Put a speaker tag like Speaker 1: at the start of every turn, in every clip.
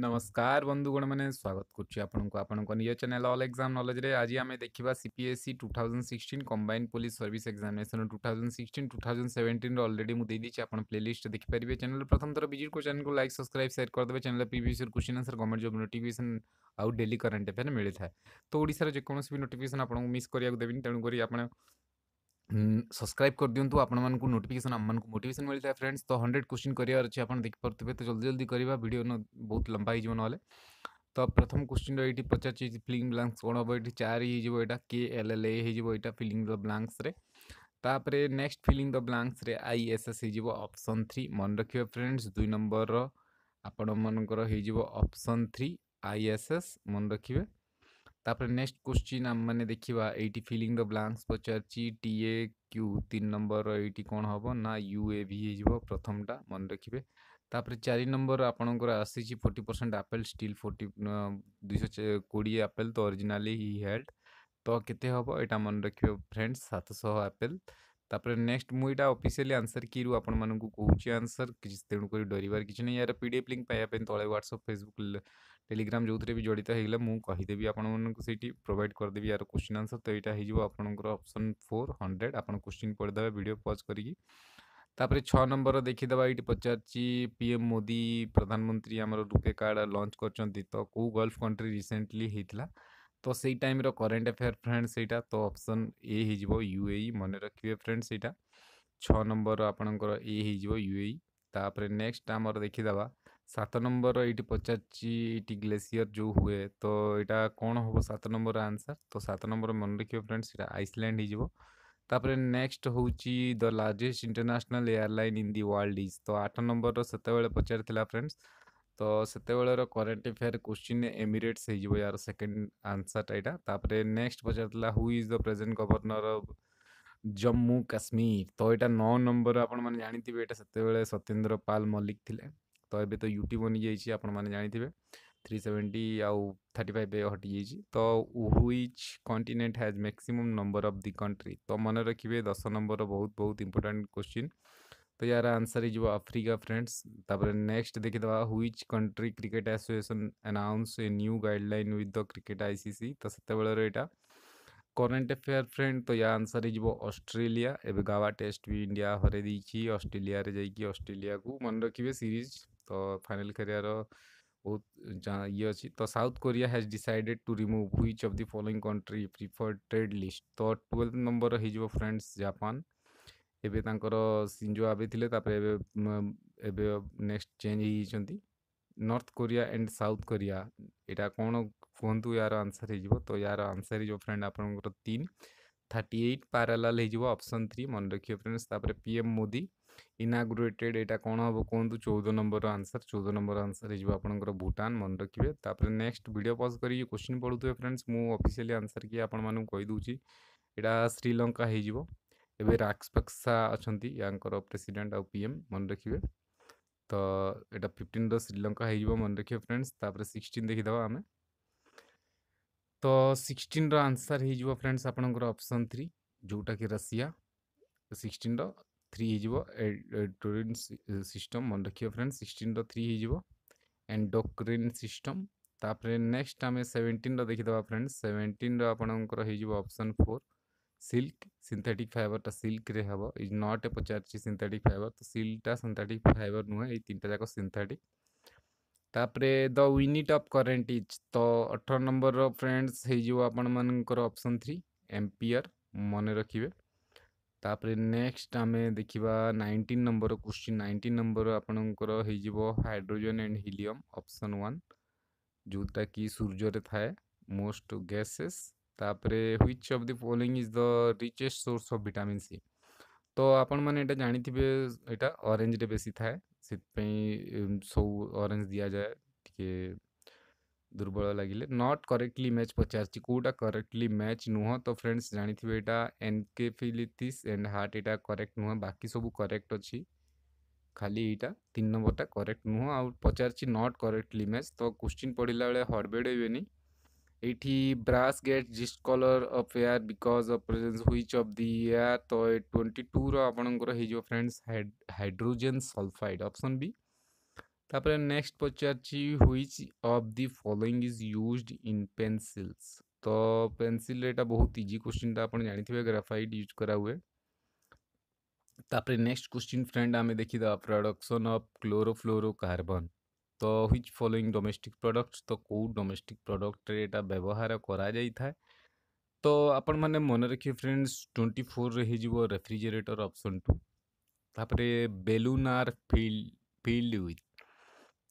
Speaker 1: नमस्कार बंधुगण मैंने स्वागत करज चेल अल एक्जाम नलेज आज आम देखा C P S C two thousand sixteen combined police service examination two thousand sixteen two thousand seventeen already मुझे देखिए आप प्ले लिस्ट देखिपारे चैनल प्रथम थर विजिट को चैनल को लाइक सब्सक्राइब सेयर कर करदे channel previous question answer government जब नोटिकेसन आउ डेली करेन्ट एफेयर मिलता है तो ओडार जो भी नोटिकेसन आपको मिस करा देवी तेणुक आप सब्सक्राइब कर दिंतु आपण मानक नोटिफिकेशन आम मोटिवेसन मिलता है फ्रेंड्स तो हंड्रेड क्वेश्चन करार अच्छे आप देखिपे तो जल्दी जल्दी करवा भिडियो बहुत लंबा हो ना तो प्रथम क्वेश्चन ये पचार फिलिंग ब्लांक्स कौन हम ये चार होटा के एल एल एटा filling the blanks next filling the blanks आई एस एस हो थ्री मन रखिए फ्रेंड्स दुई नंबर आपण मानकर हो थ्री आई एस एस मन रखिए তারপরে নেক্সট কোশ্চিন আমি দেখিবা এইটি ফিলিং দ ব্লাঙ্কস পচারছি টিএ କ୍ୟୁ ତିନି ନମ୍ବର ଏଇଠି କ'ଣ ହେବ ନା ୟୁ ଏ ଭି ହେଇଯିବ ପ୍ରଥମଟା ମନେ ରଖିବେ ତାପରେ ଚାରି ନମ୍ବର ଆପଣଙ୍କର ଆସିଛି forty percent apple steel forty ଦୁଇଶହ କୋଡ଼ିଏ ଆପେଲ୍ ତ ଅରିଜିନାଲି ହି ହ୍ୟାଡ୍ ତ କେତେ ହେବ ଏଇଟା ମନେ ରଖିବେ ଫ୍ରେଣ୍ଡସ୍ ସାତଶହ ଆପେଲ୍ तापर नेक्स्ट मुझा अफिसीआली आंसर किरू आपँ कौचे आंसर तेणुक डरबार किसी नहीं यार पी लिंक पाया तले ह्वाट्सअप फेसबुक टेलीग्राम जो थे भी जड़ित होगा मुझेदेवि आपठी प्रोवैड करदेवि यार क्वेश्चन आंसर तो यहाँ होपर अप्सन फोर हंड्रेड आप क्वेश्चन पढ़ीदे भिड पज करी तापर छः नंबर देखीदे ये पचार पीएम मोदी प्रधानमंत्री आम रूपे कार्ड लंच कर तो कौ गल्फ कंट्री रिसेंटली होता তো সেই টাইমর করেন্ট আফেয়ার ফ্রেন্ড সেইটা তো অপসন এ হয়েযিব ইউএই মনে রাখবে ফ্রেন্ড সেইটা ছ নম্বর আপনার এ হয়েযিব ইউএই তাপরে নেক্সট আমার দেখিদেবা সাত নম্বর এইটি পচারছি এইটি গ্লেসিয়র যে হুয়ে তো এটা কোণ হব সাত নম্বর আনসার তো সাত নম্বর মনে রাখবে ফ্রেন্ড সেটা আইসল্যান্ড হয়েযিব ତାପରେ ନେକ୍ସଟ ହେଉଛି the largest international airline in the world is ତ ଆଠ ନମ୍ବରର ସେତେବେଳେ ପଚାରିଥିଲା ଫ୍ରେଣ୍ଡସ୍ तो सेतेबेर करेन्ट अफेयर क्वेश्चन एमिरेट्स हो सेकेंड आंसर टाइटा नेक्स्ट पचार who is the present governor of Jammu Kashmir तो यहाँ नौ नंबर आपंथे ये से सत्येन्द्र पाल मल्लिक थे तो ये तो यूट्यूब बनी जाइए आपने जानते हैं थ्री सेवेन्टी आउ थर्टी फाइव हटि जाइए तो which continent has maximum number of the country तो मन रखिए दस नंबर बहुत बहुत इंपोर्टां क्वेश्चन तो यार आंसर इज अफ्रीका फ्रेंड्स तापर नेक्स्ट देखे दबा which country cricket association announce a new guideline with the cricket ICC तो से बेलटा करेन्ट अफेयर फ्रेंड तो, तो यार आंसर हो जाए एवं गावा टेस्ट भी इंडिया हरे अस्ट्रेलिया रे अस्ट्रेलिया को मन रखिए सीरीज तो फाइनल खेलियार बहुत ये अच्छी तो South Korea has decided to remove which of the following country preferred trade list तो ट्वेल्थ नंबर हो फ्रेंड्स जापान ଏବେ ତାଙ୍କର ସିଞ୍ଜୋ ଆବେ ଥିଲେ ତାପରେ ଏବେ ଏବେ ନେକ୍ସଟ ଚେଞ୍ଜ ହେଇଯାଇଛନ୍ତି North Korea and South Korea ଏଇଟା କ'ଣ କୁହନ୍ତୁ ୟାର ଆନ୍ସର୍ ହେଇଯିବ ତ ୟାର ଆନ୍ସର୍ ହେଇଯିବ ଫ୍ରେଣ୍ଡ ଆପଣଙ୍କର ତିନି ଥାର୍ଟି ଏଇଟ୍ ପାରାଲାଲ୍ ହେଇଯିବ ଅପସନ୍ ଥ୍ରୀ ମନେ ରଖିବେ ଫ୍ରେଣ୍ଡସ୍ ତାପରେ ପି ଏମ୍ ମୋଦି ଇନାଗୁରେଟେଡ୍ ଏଇଟା କ'ଣ ହେବ କୁହନ୍ତୁ ଚଉଦ ନମ୍ବରର ଆନ୍ସର୍ ଚଉଦ ନମ୍ବର ଆନ୍ସର୍ ହେଇଯିବ ଆପଣଙ୍କର ଭୁଟାନ ମନେ ରଖିବେ ତାପରେ ନେକ୍ସଟ ଭିଡ଼ିଓ ପଜ୍ କରିକି କୋଶ୍ଚିନ୍ ପଢ଼ୁଥିବେ ଫ୍ରେଣ୍ଡସ୍ ମୁଁ ଅଫିସିଆଲି ଆନ୍ସର୍ କି ଆପଣମାନଙ୍କୁ କହିଦେଉଛି ଏଇଟା ଶ୍ରୀଲଙ୍କା ହେଇଯିବ एवं राक्सपक्सा अच्छा यहाँ प्रेसीडेट आउ पी मन रखिए तो यहाँ फिफ्टन र्रीलंका हो मन रखिए फ्रेंड्स तापर सिक्सटन देखीद आम तो सिक्सटन रनसर हो फ्रेंड्स आपसन थ्री जोटा कि रशिया सिक्सटन र्री हो टोरीन सिस्टम मन रखिए फ्रेंड्स सिक्सटन र्री हो एंड डोक्रेन सिस्टम तापर नेक्स्ट आम सेवेन्टीन रखिद फ्रेंड्स सेवेन्टीन रपणकर option four silk synthetic fibre टा सिल्क रे हबो इज नॉट ए पचार छि सिंथेटिक फाइबर तो सिल्क टा सिंथेटिक फाइबर नु है ए तीनटा जको सिंथेटिक तापरे the unit of current is तो 18 नंबर रो फ्रेंड्स हे जो आपन मन कर ऑप्शन 3 एंपियर मने रखिबे तापरे नेक्स्ट आमे देखिबा 19 नंबर क्वेश्चन 19 नंबर आपन कर हे जीवो हाइड्रोजन एंड हीलियम ऑप्शन 1 जोता की सूर्य रे थाए मोस्ट गैसेस तापरे which of the following is the richest source of vitamin C तो आपण मैंने जानते हैं यहाँ अरेन्ज बेसी थाए से सब अरेन्ज दि जाए टे दुर्बल लगे नट करेक्टली मैच पचार कौटा करेक्टली मैच नुह तो फ्रेंड्स जानते हैं यहाँ एनकेफिलिथिस एंड हार्ट यहाँ करेक्ट नुह बाकी सब करेक्ट अच्छी खाली यहाँ तीन नंबरटा करेक्ट नुह आ पचार नट करेक्टली मैच तो क्वेश्चन पढ़ला बेले हड़बेड़ हुए नहीं एटी ब्रास गेट जिस्ट colour of air because a presence which of the year तो ट्वेंटी टूर रणकर friends hydrogen sulphide option B तापर नेक्स्ट पचार which of the following is use in pencils तो पेनसिल बहुत इजी क्वेश्चन टा आप जानते हैं ग्राफाइट यूज कराए तापर नेक्स्ट क्वेश्चन फ्रेंड आम देखीद प्रडक्शन अफ क्लोरो क्लोरोफ्लोरोकार्बन तो ह्विच फलोईंग डोमेस्टिक प्रडक्ट तो कौ डोमेस्टिक प्रडक्टर यहाँ व्यवहार कर तो आपण मैंने मन रखिए फ्रेंड्स ट्वेंटी फोर रेजो रेफ्रिजरेटर अपसन टू तापर बेलुनार फिल्ड फिल्ड विथ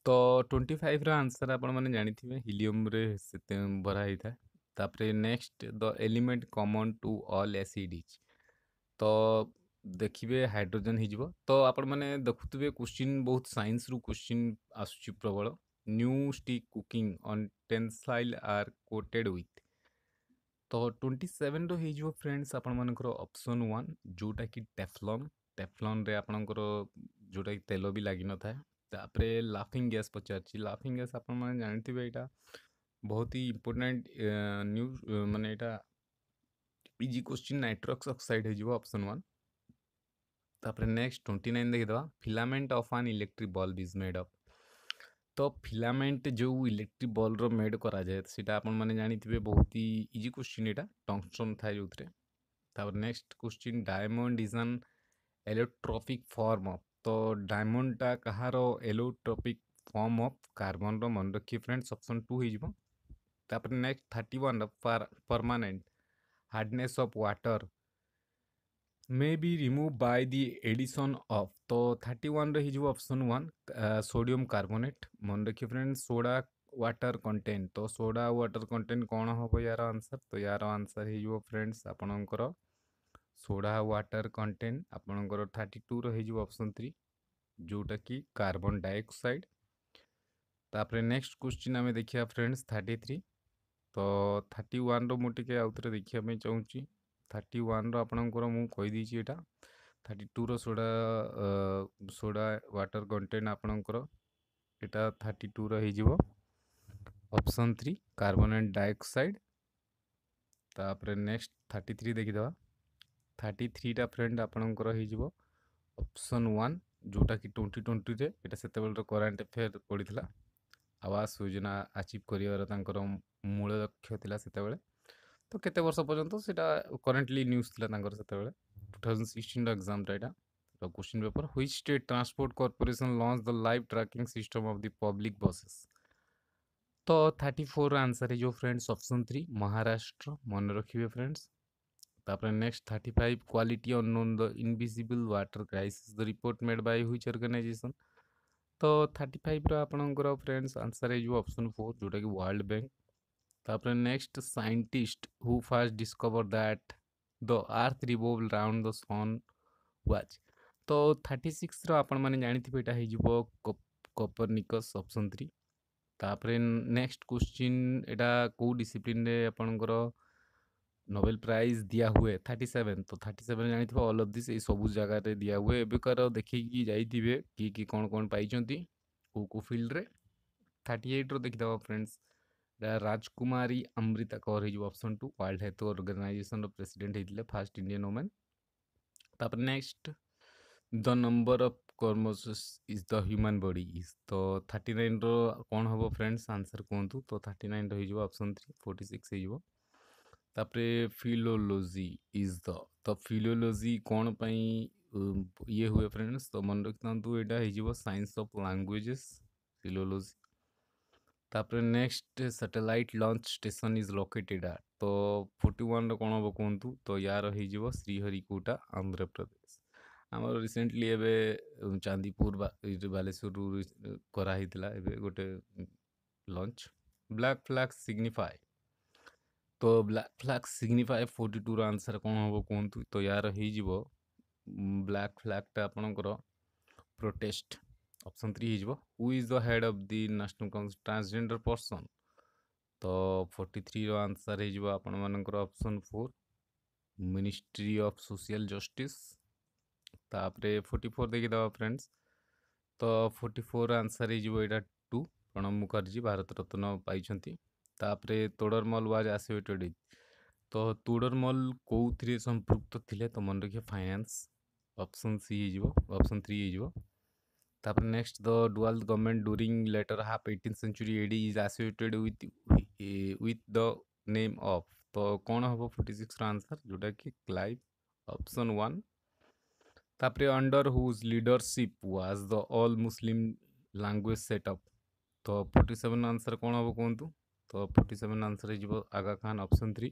Speaker 1: तो ट्वेंटी फाइव रनसर आपने जानते हैं हिलियम से भराई था तापरे next the element common to all acid तो देखिए हाइड्रोजेन हो तो आपने देखु क्वेश्चन बहुत सैंस रु क्वेश्चन आसूस प्रबल new stick cooking utensils are coated with तो ट्वेंटी सेवेन रही फ्रेंड्स आपर अपसन वन जोटा कि टेफ्लन टेफ्लन आपणकर जोटा कि तेल भी लगन था लाफिंग गैस पचार लाफिंग गैस आप जानते हैं बहुत ही इम्पोर्टाट न्यू यहाँ इजी क्वेश्चन नाइट्रक्स अक्साइड होप्सन वन ତାପରେ ନେକ୍ସଟ ଟ୍ୱେଣ୍ଟି ନାଇନ୍ ଦେଖିଦେବା filament of an electric bulb is made of ତ ଫିଲାମେଣ୍ଟ ଯେଉଁ ଇଲେକ୍ଟ୍ରିକ୍ ବଲ୍ବର ମେଡ଼୍ କରାଯାଏ ସେଇଟା ଆପଣମାନେ ଜାଣିଥିବେ ବହୁତ ହି ଇଜି କୋଶ୍ଚିନ୍ ଏଇଟା ଟଙ୍ଗଷ୍ଟନ୍ ଥାଏ ଯେଉଁଥିରେ ତାପରେ next question diamond is an ଏଲୋଟ୍ରପିକ୍ form of ତ ଡାଇମଣ୍ଡଟା କାହାର ଏଲୋଟ୍ରପିକ୍ ଫର୍ମ ଅଫ୍ କାର୍ବନର ମନେ ରଖିବେ ଫ୍ରେଣ୍ଡସ୍ ଅପସନ୍ ଟୁ ହେଇଯିବ ତାପରେ next thirty one for permanent hardness of water may be remove by the addition of तो थार्टी रे हिजो ऑप्शन वन सोडियम कार्बोनेट मन रखिए फ्रेंड सोडा वाटर कंटेंट तो सोडा वाटर कंटेंट कौन हम यार आंसर तो यार आंसर हो फ्रेंड्स आपणकर सोडा वाटर कंटेंट आपणकर थर्टी टू रही ऑप्शन थ्री जोटा कि कार्बन डाइऑक्साइड तापर नेक्स्ट क्वेश्चन आम देखा फ्रेंड्स थर्टी थ्री तो थर्टी वन रो मुझे आउ थे देखापी चाहिए ଥାର୍ଟି ୱାନ୍ର ଆପଣଙ୍କର ମୁଁ କହିଦେଇଛି ଏଇଟା ଥାର୍ଟି ଟୁର ସୋଡ଼ା ସୋଡ଼ା ୱାଟର କଣ୍ଟେଣ୍ଟ ଆପଣଙ୍କର ଏଇଟା ଥାର୍ଟି ଟୁର ହେଇଯିବ ଅପସନ୍ ଥ୍ରୀ କାର୍ବୋନେଟ୍ ଡାଇଅକ୍ସାଇଡ଼୍ ତାପରେ ନେକ୍ସଟ ଥାର୍ଟି ଥ୍ରୀ ଦେଖିଦେବା ଥାର୍ଟି ଥ୍ରୀଟା ଫ୍ରେଣ୍ଡ ଆପଣଙ୍କର ହେଇଯିବ ଅପସନ୍ ୱାନ୍ ଯେଉଁଟାକି ଟ୍ୱେଣ୍ଟି ଟ୍ୱେଣ୍ଟିରେ ଏଇଟା ସେତେବେଳର କରେଣ୍ଟ ଆଫେୟାର୍ ପଡ଼ିଥିଲା ଆବାସ ଯୋଜନା ଆଚିଭ୍ କରିବାର ତାଙ୍କର ମୂଳ ଲକ୍ଷ୍ୟ ଥିଲା ସେତେବେଳେ ତ କେତେ ବର୍ଷ ପର୍ଯ୍ୟନ୍ତ ସେଇଟା କରେଣ୍ଟଲି ନ୍ୟୁଜ୍ ଥିଲା ତାଙ୍କର ସେତେବେଳେ ଟୁ ଥାଉଜେଣ୍ଡ ସିକ୍ସଟିନ୍ର ଏକ୍ଜାମ୍ଟା ଏଇଟା ତ question paper which state transport corporation launch the live tracking system of the public buses ତ ଥାର୍ଟି ଫୋର୍ ଆନ୍ସର୍ ହେଇଯିବ ଫ୍ରେଣ୍ଡସ୍ ଅପ୍ସନ୍ ଥ୍ରୀ ମହାରାଷ୍ଟ୍ର ମନେ ରଖିବେ ଫ୍ରେଣ୍ଡସ୍ ତାପରେ next thirty five quality unknown the invisible water crisis the report made by which organisation ତ thirty ଫାଇଭ୍ର ଆପଣଙ୍କର friends answer ହେଇଯିବ option four ଯେଉଁଟାକି ୱାର୍ଲଡ଼ ବ୍ୟାଙ୍କ तापर next scientist who first discover that the earth revolve round the sun was तो thirty सिक्सर आपने जानते यहाँ हो कपरनिकस अप्सन थ्री तापर नेक्स्ट क्वेश्चन यहाँ कौ डिसिप्लिन आपणकर नोबेल प्राइज दिया हुए थर्टी सेवेन तो थर्टी सेवेन जानते अल अफ दिस सब जगार दिया हुए एबिकार देखिकी जाइए कि कौन कौन पाई कौ कौ फिल्ड में थर्टी एट्र देखिदेव फ्रेंड्स राजकुमारी अमृता कौर है option two world health organisation of president first Indian women तापर next the number of chromosomes is the human body is तो थर्टी नाइन कौन हम फ्रेंड्स आंसर कहतु तो thirty nine option three forty six होपर philology is the तो philology कौन पाई ये हुए फ्रेंड्स तो मन रखी यहाँ सैंस अफ लांगुएजेस फिलोलोजी ତାପରେ next satellite launch station is located at ତ ଫୋର୍ଟି ୱାନ୍ର କ'ଣ ହେବ କୁହନ୍ତୁ ତ ୟାର ହେଇଯିବ ଶ୍ରୀହରିକୋଟା ଆନ୍ଧ୍ରପ୍ରଦେଶ ଆମର ରିସେଣ୍ଟଲି ଏବେ ଚାନ୍ଦିପୁର ବାଲେଶ୍ୱରରୁ କରାହେଇଥିଲା ଏବେ ଗୋଟେ ଲଞ୍ଚ ବ୍ଲାକ୍ ଫ୍ଲାଗ୍ ସିଗ୍ନିଫାଏ ତ ବ୍ଲାକ୍ ଫ୍ଲାଗ୍ ସିଗ୍ନିଫାଏ ଫୋର୍ଟି ଟୁର ଆନ୍ସର୍ କ'ଣ ହେବ କୁହନ୍ତୁ ତ ୟାର ହେଇଯିବ ବ୍ଲାକ୍ ଫ୍ଲାଗ୍ଟା ଆପଣଙ୍କର ପ୍ରୋଟେଷ୍ଟ অপশন 3 হিজব who is the head of the national transgender person তো 43 ৰ আনসার হিজব আপোন মানকৰ option 4 ministry of social justice তাৰ পাৰে 44 দেখি দাও ফ্ৰেণ্ডছ তো 44 ৰ আনসার হিজব ইটা 2 প্রণম मुखर्जी ভারত ৰত্ন পাইচନ୍ତି তাৰ পাৰে তোডৰমল वाज асоচিয়েটেড তোডৰমল কোউ থ্ৰি সম্প্ৰুত তিলে তো মন ৰিখি ফাইনান্স অপশন সি হিজব অপশন 3 হিজব तापर next the dual government during later half eighteenth century AD is associated with the name of तो कौन हम फोर्टी सिक्स रनसर जोटा कि क्लाइव अपसन वापस under whose leadership was the all Muslim language set up तो फोर्टी सेवेन आंसर कौन हम कहतु तो फोर्टी सेवेन आंसर हो आगा खान अपसन थ्री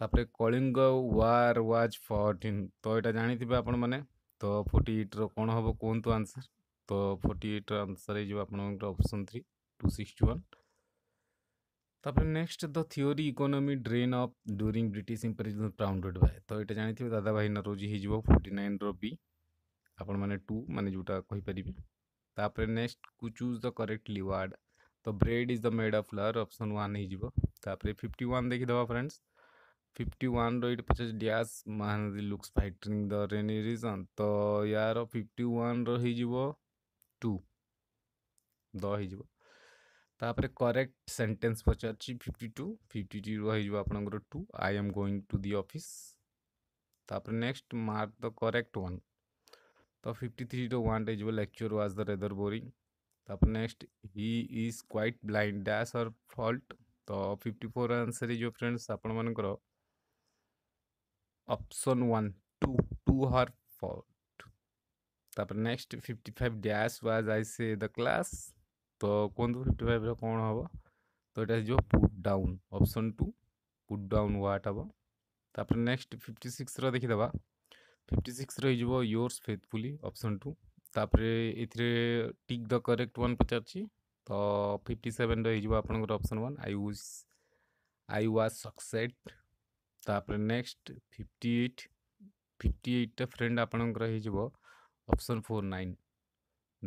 Speaker 1: तापर कलिंग वार व्वाज फर्टिन तो यहाँ जानते आप फोर्टी एट्र कौन हम कहतु आंसर ତ ଫର୍ଟି ଏଇଟ୍ର ଆନ୍ସର୍ ହେଇଯିବ ଆପଣଙ୍କର option three two sixty one ତାପରେ next the theory economy drain of during British imperialism propounded by ତ ଏଇଟା ଜାଣିଥିବେ ଦାଦା ଭାଇ ନରୋଜି ହେଇଯିବ ଫୋର୍ଟି ନାଇନ୍ର ବି ଆପଣମାନେ ଟୁ ମାନେ ଯେଉଁଟା କହିପାରିବେ ତାପରେ ନେକ୍ସଟ କୁ ଚୁଜ୍ ଦ କରେକ୍ଟଲି ୱାର୍ଡ଼ ତ bread is the made of flour option one ହେଇଯିବ ତାପରେ ଫିଫ୍ଟି ୱାନ୍ ଦେଖିଦେବା ଫ୍ରେଣ୍ଡସ୍ ଫିଫ୍ଟି ୱାନ୍ର ଏଇଠି ପଚାଶ ଡ୍ୟାସ୍ ମହାନଦୀ ଲୁକ୍ସ ଫାଇଟ୍ରିଂ ଦ ରେନି ରିଜନ୍ ତ ୟାର ଫିଫ୍ଟି ୱାନ୍ର ହେଇଯିବ टू दापर करेक्ट सेन्टेन्स पचार फिफ्टी टू फिफ्टी टू हो two I am going to the office next mark the correct one तो फिफ्टी थ्री टू वाट हो lecture was the rather boring next he is quite bland dash or fault तो fifty four answer जो friends आपण मानक option one two two her fault तप next fifty five dash was I say the class तो कहतु fifty five कौन हम तो यहाँ जो put down option two put down what हम तप नेक्स्ट फिफ्टी सिक्स रखिद फिफ्टी सिक्स रही योर्स फेथफुली ऑप्शन टू तापर टिक द करेक्ट वन पचार तो फिफ्टी सेवेन रही आपंकर अपसन वन आई वज आई वाज सक्सेट तापर next fifty eight fifty eight friend आपणकर option four nine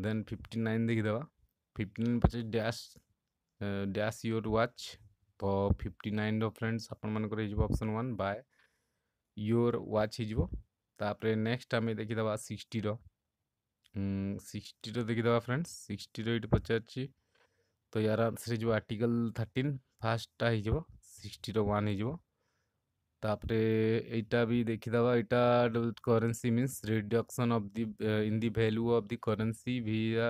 Speaker 1: then fifty nine দেখিদেবা ফিফটি নাইন ପଛରେ ଡ୍ୟାସ୍ ଡ୍ୟାସ୍ ୟୋର୍ ୱାଚ୍ ତ ଫିଫଟି ନାଇନ୍ର ଫ୍ରେଣ୍ଡସ୍ ଆପଣମାନଙ୍କର ହେଇଯିବ option one by your watch ହେଇଯିବ ତାପରେ ନେକ୍ସଟ ଆମେ ଦେଖିଦେବା ସିକ୍ସଟିର ସିକ୍ସଟିର ଦେଖିଦେବା ଫ୍ରେଣ୍ଡସ୍ ସିକ୍ସଟିର ଏଇଠି ପଚାରିଛି ତ ୟାର ଆନ୍ସର୍ ହେଇଯିବ ଆର୍ଟିକଲ୍ ଥାର୍ଟିନ୍ ଫାର୍ଷ୍ଟଟା ହେଇଯିବ ସିକ୍ସଟିର ୱାନ୍ ହେଇଯିବ तापरे एटा भी देखिदा एटा currency mean reduction of the in the value of the currency via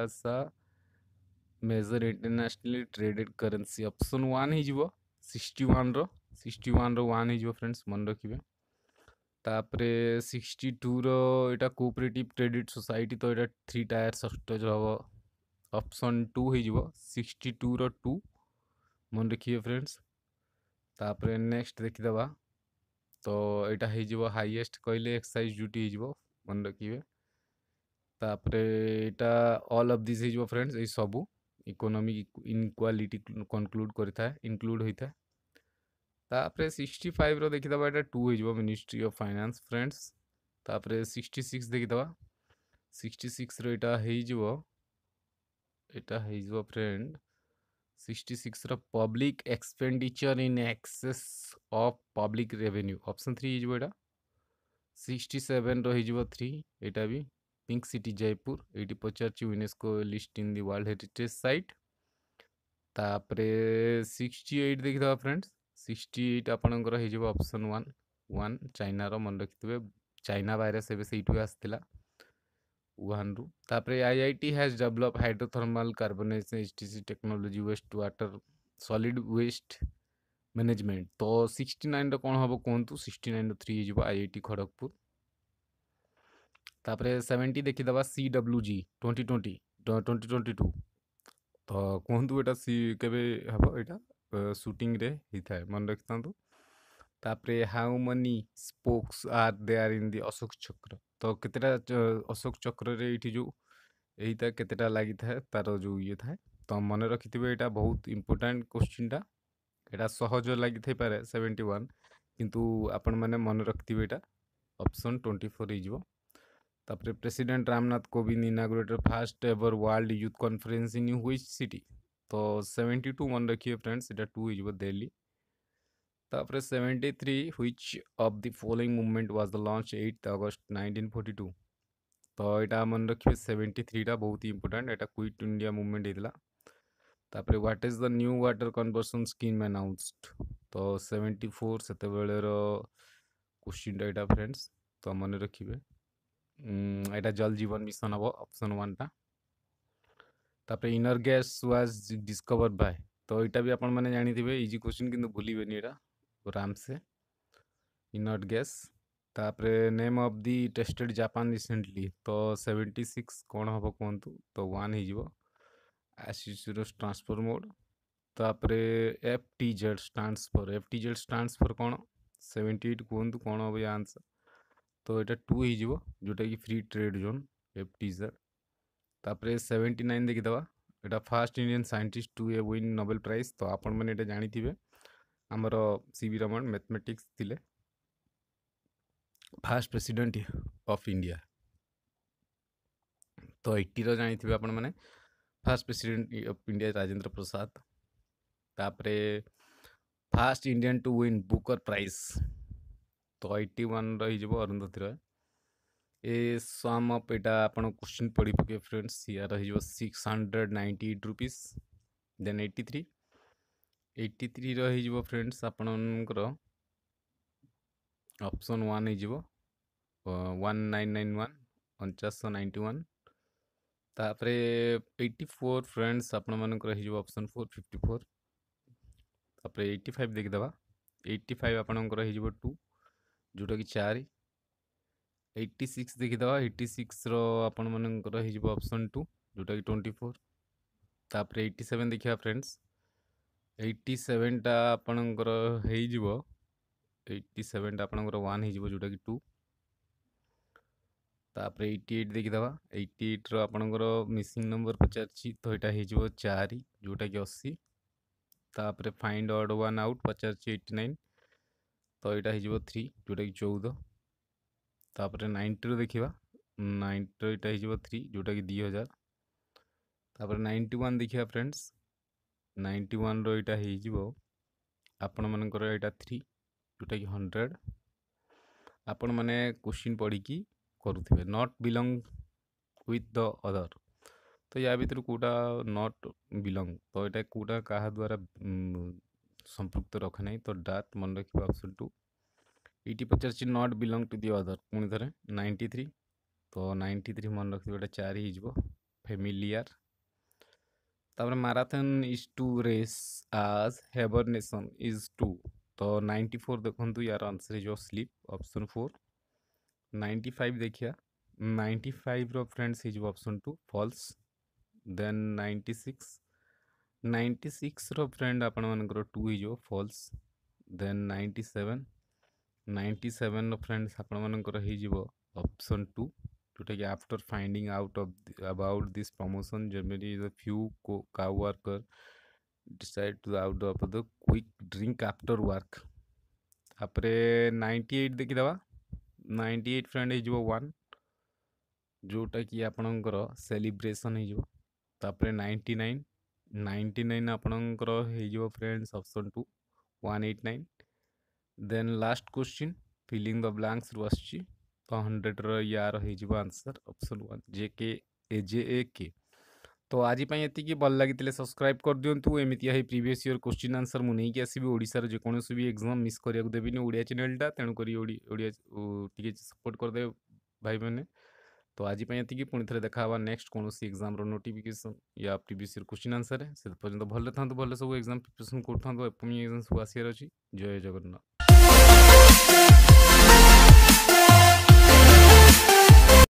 Speaker 1: major internationally traded currency option one हो सिक्सटी वन रन रो फ्रेंड्स मन रखिए तापरे सिक्सटी टू रहा कोअपरेटिव क्रेडिट सोसाइटी तो यहाँ थ्री टायर सस्टेज हम ऑप्शन टू हो सिक्सटी टू रू मन रखिए फ्रेंड्स तापरे नेक्स्ट देखीदबा ତ ଏଇଟା ହେଇଯିବ ହାଇଏଷ୍ଟ କହିଲେ ଏକ୍ସସାଇଜ୍ ଡ୍ୟୁଟି ହେଇଯିବ ମନେ ରଖିବେ ତାପରେ ଏଇଟା ଅଲ୍ ଅଫ୍ ଦିସ୍ ହେଇଯିବ ଫ୍ରେଣ୍ଡସ୍ ଏଇ ସବୁ ଇକୋନୋମିକ୍ ଇନକ୍ୱାଲିଟି କନକ୍ଲୁଡ଼ କରିଥାଏ ଇନକ୍ଲୁଡ଼ ହୋଇଥାଏ ତାପରେ ସିକ୍ସଟି ଫାଇଭ୍ର ଦେଖିଦେବା ଏଇଟା ଟୁ ହେଇଯିବ ମିନିଷ୍ଟ୍ରି ଅଫ୍ ଫାଇନାନ୍ସ ଫ୍ରେଣ୍ଡସ୍ ତାପରେ ସିକ୍ସଟି ସିକ୍ସ ଦେଖିଦେବା ସିକ୍ସଟି ସିକ୍ସର ଏଇଟା ହେଇଯିବ ଏଇଟା ହେଇଯିବ ଫ୍ରେଣ୍ଡ সিক্সটি সিক্সର public expenditure in excess of public revenue option three ହେଇଯିବ ଏଇଟା ସିକ୍ସଟି ସେଭେନର ହେଇଯିବ ଥ୍ରୀ ଏଇଟା ବି ପିଙ୍କ ସିଟି ଜୟପୁର ଏଇଠି ପଚାରିଛି UNESCO list in the world heritage site ତାପରେ ସିକ୍ସଟି ଏଇଟ୍ ଦେଖିଦେବା ଫ୍ରେଣ୍ଡସ୍ ସିକ୍ସଟି ଏଇଟ୍ ଆପଣଙ୍କର ହେଇଯିବ ଅପସନ୍ ୱାନ୍ ୱାନ୍ ଚାଇନାର ମନେ ରଖିଥିବେ ଚାଇନା ଭାଇରସ୍ ଏବେ ସେଇଠୁ ଆସିଥିଲା Uhanru. Tapre IIT has developed hydrothermal carbonation HTC technology wastewater solid waste management ତ ସିକ୍ସଟି ନାଇନ୍ର କ'ଣ ହେବ କୁହନ୍ତୁ ସିକ୍ସଟି ନାଇନ୍ର ଥ୍ରୀ ହେଇଯିବ ଆଇ ଆଇ ଟି ଖଡ଼ଗପୁର ତାପରେ ସେଭେଣ୍ଟି ଦେଖିଦେବା C W G twenty twenty twenty twenty two ତ କୁହନ୍ତୁ ଏଇଟା ସି କେବେ ହେବ ଏଇଟା ସୁଟିଂରେ ହେଇଥାଏ ମନେ ରଖିଥାନ୍ତୁ तापरे how many spokes are there in the Ashoka Chakra तो कत अशोक चक्र रे जो यहीटा के लगी था तार जो ये था तो मन रखी थे यहाँ बहुत इम्पोर्टाट क्वेश्चन टा यहाँ सहज लगी थी पारे सेवेन्टी वन किंतु आपण मैंने मन रखि यहाँ अपसन ट्वेंटी फोर हो तापरे president Ramnath Kovind inaugurated first ever world youth conference in which city तो सेवेन्टी टू मन रखिए फ्रेंड्स यहाँ टू हो दिल्ली तापर seventy three which of the following movement was the launch at August nineteen forty two तो यहाँ मन रखिए सेवेंटी थ्रीटा बहुत इंपोर्टां यहाँ क्विट इंडिया मुवमेंट होता तापर what is the new water conversion scheme announced तो सेवेन्टी फोर से सेतर क्वेश्चनटा यहाँ फ्रेंड्स तो मन रखिए यहाँ जल जीवन मिशन हम अपसन वाटा तापर inert gas was discover by तो यहाँ भी आपने जानते हैं इजी क्वेश्चन किंतु भूल रामसे इनट गैस तापर name of the tested Japan recently तो सेवेन्टी सिक्स कौन हम कहतु तो वन हो ट्रांसफर मोड तापर F T Z transfer F T Z transfer कौन सेवेन्टी एट कहतु कौन हम यह आंसर तो ये टू हो जोटा कि free trade zone F T Z तापर सेवेन्टी नाइन देखीद यहाँ first Indian scientist to a win Nobel prize तो आपने जानते हैं आमर सी वि रमन मैथमेटिक्स थिले फास्ट प्रेसिडेंट ऑफ इंडिया तो एट्टी जानते थे आप first president of India Rajendra Prasad तापर first Indian to win Booker prize तो एट्टी वन रही Arundhati Roy a sum up यहाँ आप क्वेश्चन पढ़ी पके फ्रेंड्स सी रही six hundred ninety eight rupees then eighty three ଏଇଟି ଥ୍ରୀର ହେଇଯିବ ଫ୍ରେଣ୍ଡସ୍ ଆପଣମାନଙ୍କର ଅପସନ୍ ୱାନ୍ ହେଇଯିବ ୱାନ୍ ନାଇନ୍ ନାଇନ୍ ୱାନ୍ ଅଣଚାଶଶହ ନାଇଣ୍ଟି ୱାନ୍ ତାପରେ ଏଇଟି ଫୋର୍ ଫ୍ରେଣ୍ଡସ୍ ଆପଣମାନଙ୍କର ହେଇଯିବ ଅପସନ୍ ଫୋର୍ ଫିଫ୍ଟି ଫୋର୍ ତାପରେ ଏଇଟି ଫାଇଭ୍ ଦେଖିଦେବା ଏଇଟି ଫାଇଭ୍ ଆପଣଙ୍କର ହେଇଯିବ ଟୁ ଯେଉଁଟାକି ଚାରି ଏଇଟି ସିକ୍ସ ଦେଖିଦେବା ଏଇଟି ସିକ୍ସର ଆପଣମାନଙ୍କର ହେଇଯିବ ଅପସନ୍ ଟୁ ଯେଉଁଟାକି ଟ୍ୱେଣ୍ଟି ଫୋର୍ ତାପରେ ଏଇଟି ସେଭେନ୍ ଦେଖିବା ଫ୍ରେଣ୍ଡସ୍ एवेनटा आपणकर सेवेनटा आपणकर वन हो जोटा कि टू तापर एट्टी एट देखीदा एट्टी एट्र आपणकर मिसिंग नंबर पचार तो यहाँ हो चार जोटा कि अशी तापर फाइंड अड वन आउट पचार एट्टी नाइन तो यहाँ हो थ्री जोटा कि चौदह तापर नाइंटी देखा नाइंट्र यहाँ हो जोटा कि दी हजार तापर नाइंटी वन देखा फ्रेंड्स ନାଇଣ୍ଟି ୱାନ୍ର ଏଇଟା ହେଇଯିବ ଆପଣମାନଙ୍କର ଏଇଟା ଥ୍ରୀ ଯେଉଁଟାକି ହଣ୍ଡ୍ରେଡ଼ ଆପଣମାନେ କୋଶ୍ଚିନ୍ ପଢ଼ିକି କରୁଥିବେ not belong with the other ତ ୟା ଭିତରୁ କେଉଁଟା ନଟ୍ ବିଲଙ୍ଗ ତ ଏଇଟା କେଉଁଟା କାହା ଦ୍ୱାରା ସମ୍ପୃକ୍ତ ରଖେ ନାହିଁ ତ ଡାଟ୍ ମନେ ରଖିବା ଅପସନ୍ ଟୁ ଏଇଠି ପଚାରିଛି not belong to the other ପୁଣି ଥରେ ନାଇଣ୍ଟି ଥ୍ରୀ ତ ନାଇଣ୍ଟି ଥ୍ରୀ ମନେ ରଖିଥିବ ଏଇଟା ଚାରି ହେଇଯିବ ଫ୍ୟାମିଲିଆର୍ তারপরে marathon is to rest as hibernation is to তো নাইনটি ফোর দেখন্তু your answer is sleep option four ninety five দেখিয়া নাইনটি ফাইভ্র ফ্রেଣ୍ଡସ୍ ହେଇଯିବ option two false then ninety six ninety ସିକ୍ସର ଫ୍ରେଣ୍ଡ ଆପଣମାନଙ୍କର ଟୁ ହେଇଯିବ false then ninety seven ninety ସେଭେନ୍ର friends ଆପଣମାନଙ୍କର ହେଇଯିବ option two today after finding out of the, about this promotion generally the few co- co-worker decide to out of the quick drink after work ताପରେ 98 ଦେଖିଦେବା 98 friend ହେଇଯିବ 1 ଯୋଉଟା କି ଆପଣଙ୍କର celebration ହେଇଯିବ ତାପରେ 99 99 ଆପଣଙ୍କର ହେଇଯିବ friends option 2 189 then last question filling the ବ୍ଲାଙ୍କ୍ସରୁ ଆସୁଛି तो हंड्रेड रार होन्सर अपसन वन जे के ए जे ए के तो आज ये भल लगी सब्सक्राइब कर दिंतु एमती है प्रिवियस इयर क्वेश्चन आंसर मुझे नहीं आसबी ओडार जोकोसी भी एक्जाम मिस करा देवी ओडिया चेलटा तेणुक सपोर्ट करदे भाई मैंने तो आज ये पुणी थे देखा नेक्स्ट कौन से एक्जाम नोटिकेसन या प्रिवियस इयर क्वेश्चन आनसर से भले था भले सब एक्जाम प्रिपेरेसन करूँ एक्जाम सब आसार अच्छी जय जगन्नाथ